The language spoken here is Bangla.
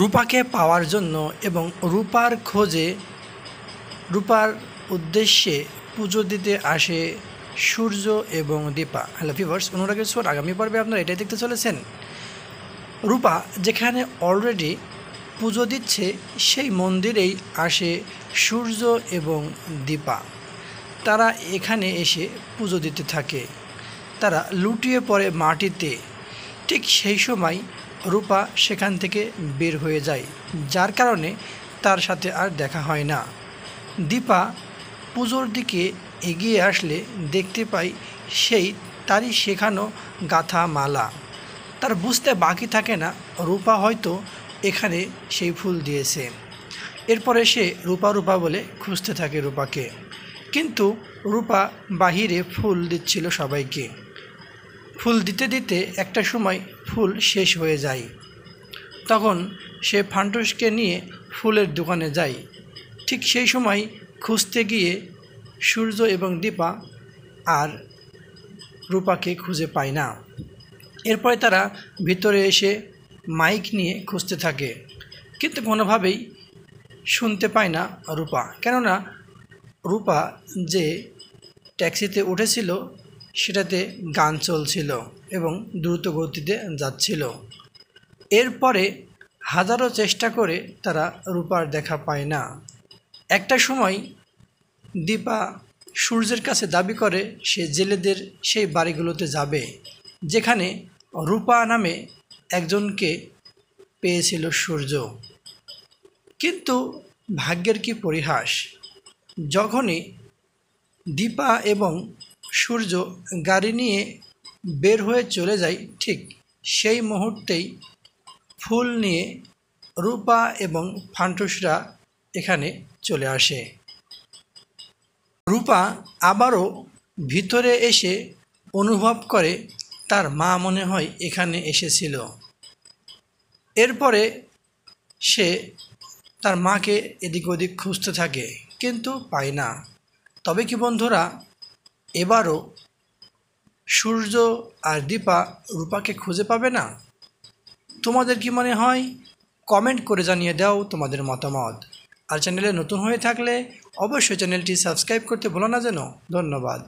রূপাকে পাওয়ার জন্য এবং রূপার খোঁজে রূপার উদ্দেশ্যে পুজো দিতে আসে সূর্য এবং দীপা হ্যালো ভিভার্স অনুরাগের সোর আগামী পর্বে আপনারা এটাই দেখতে চলেছেন রূপা যেখানে অলরেডি পুজো দিচ্ছে সেই মন্দিরেই আসে সূর্য এবং দীপা তারা এখানে এসে পুজো দিতে থাকে তারা লুটিয়ে পড়ে মাটিতে ঠিক সেই সময় রূপা সেখান থেকে বের হয়ে যায় যার কারণে তার সাথে আর দেখা হয় না দীপা পুজোর দিকে এগিয়ে আসলে দেখতে পাই সেই তারই শেখানো গাথা মালা তার বুঝতে বাকি থাকে না রূপা হয়তো এখানে সেই ফুল দিয়েছে এরপরে সে রূপা রূপা বলে খুঁজতে থাকে রূপাকে কিন্তু রূপা বাহিরে ফুল দিচ্ছিল সবাইকে ফুল দিতে দিতে একটা সময় ফুল শেষ হয়ে যায় তখন সে ফান্টসকে নিয়ে ফুলের দোকানে যায় ঠিক সেই সময় খুঁজতে গিয়ে সূর্য এবং দীপা আর রূপাকে খুঁজে পায় না এরপরে তারা ভিতরে এসে মাইক নিয়ে খুঁজতে থাকে কিন্তু কোনোভাবেই শুনতে পায় না রূপা কেননা রূপা যে ট্যাক্সিতে উঠেছিল সেটাতে গান চলছিল এবং দ্রুত গতিতে যাচ্ছিল এরপরে হাজারো চেষ্টা করে তারা রূপার দেখা পায় না একটা সময় দীপা সূর্যের কাছে দাবি করে সে জেলেদের সেই বাড়িগুলোতে যাবে যেখানে রূপা নামে একজনকে পেয়েছিল সূর্য কিন্তু ভাগ্যের কি পরিহাস যখনই দীপা এবং সূর্য গাড়ি নিয়ে বের হয়ে চলে যায় ঠিক সেই মুহূর্তেই ফুল নিয়ে রূপা এবং ফান্টুসরা এখানে চলে আসে রূপা আবারও ভিতরে এসে অনুভব করে তার মা মনে হয় এখানে এসেছিল এরপরে সে তার মাকে এদিক ওদিক খুঁজতে থাকে কিন্তু পায় না তবে কি বন্ধুরা এবারও সূর্য আর দীপা রূপাকে খুঁজে পাবে না তোমাদের কি মনে হয় কমেন্ট করে জানিয়ে দাও তোমাদের মতামত আর চ্যানেলে নতুন হয়ে থাকলে অবশ্যই চ্যানেলটি সাবস্ক্রাইব করতে ভুলো না যেন ধন্যবাদ